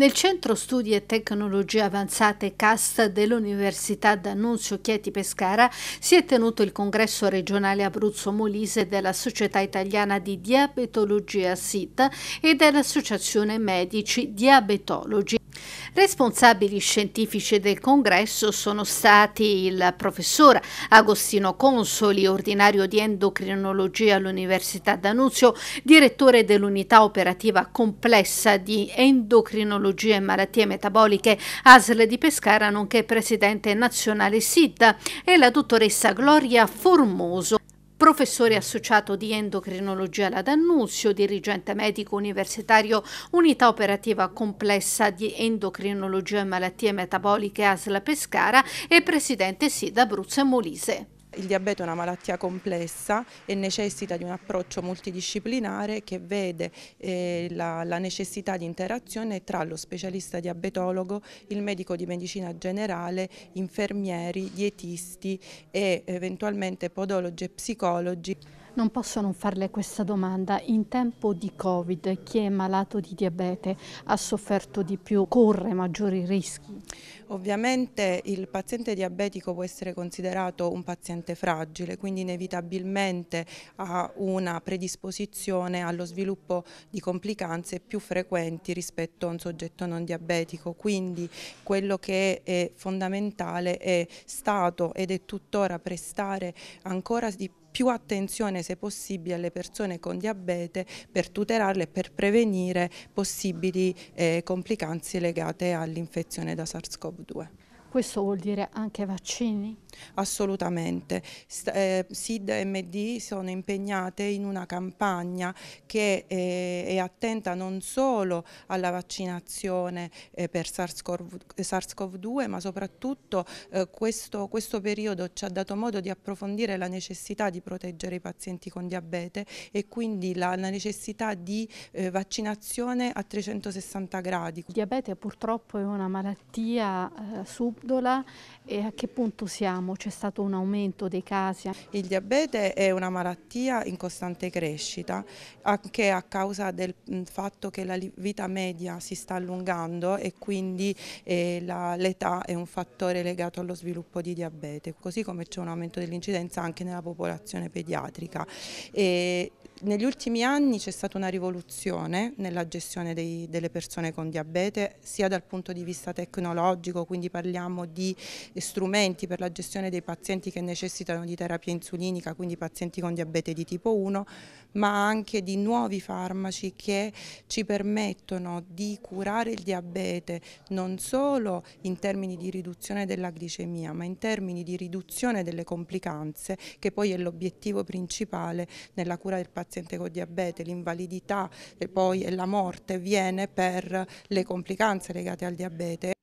Nel Centro Studi e Tecnologie Avanzate CAST dell'Università D'Annunzio Chieti Pescara si è tenuto il congresso regionale Abruzzo Molise della Società Italiana di Diabetologia SIT e dell'Associazione Medici Diabetologi Responsabili scientifici del congresso sono stati il professor Agostino Consoli, ordinario di endocrinologia all'Università D'Annunzio, direttore dell'unità operativa complessa di endocrinologia e malattie metaboliche ASL di Pescara, nonché presidente nazionale SID, e la dottoressa Gloria Formoso, professore associato di endocrinologia alla D'Annunzio, dirigente medico universitario Unità Operativa Complessa di Endocrinologia e Malattie Metaboliche ASLA Pescara e presidente SIDA Abruzzo e Molise. Il diabete è una malattia complessa e necessita di un approccio multidisciplinare che vede eh, la, la, necessità di interazione tra lo specialista diabetologo, il medico di medicina generale, infermieri, dietisti e eventualmente podologi e psicologi. Non posso non farle questa domanda. In tempo di Covid, chi è malato di diabete ha sofferto di più, corre maggiori rischi? Ovviamente il paziente diabetico può essere considerato un paziente fragile, quindi inevitabilmente ha una predisposizione allo sviluppo di complicanze più frequenti rispetto a un soggetto non diabetico. Quindi quello che è fondamentale è stato ed è tuttora prestare ancora di più più attenzione se possibile alle persone con diabete per tutelarle e per prevenire possibili eh, complicanze legate all'infezione da SARS-CoV-2. Questo vuol dire anche vaccini? Assolutamente. Eh, SID e MD sono impegnate in una campagna che eh, è attenta non solo alla vaccinazione eh, per SARS-CoV-2, ma soprattutto eh, questo, questo periodo ci ha dato modo di approfondire la necessità di proteggere i pazienti con diabete e quindi la, la necessità di eh, vaccinazione a 360 gradi. Il diabete purtroppo è una malattia eh, subito subdola e a che punto siamo? C'è stato un aumento dei casi? Il diabete è una malattia in costante crescita anche a causa del fatto che la vita media si sta allungando e quindi eh, l'età è un fattore legato allo sviluppo di diabete, così come c'è un aumento dell'incidenza anche nella popolazione pediatrica. E negli ultimi anni c'è stata una rivoluzione nella gestione dei, delle persone con diabete, sia dal punto di vista tecnologico, quindi parliamo di strumenti per la gestione dei pazienti che necessitano di terapia insulinica, quindi pazienti con diabete di tipo 1, ma anche di nuovi farmaci che ci permettono di curare il diabete non solo in termini di riduzione della glicemia, ma in termini di riduzione delle complicanze, che poi è l'obiettivo principale nella cura del paziente paziente con diabete, l'invalidità e poi la morte viene per le complicanze legate al diabete.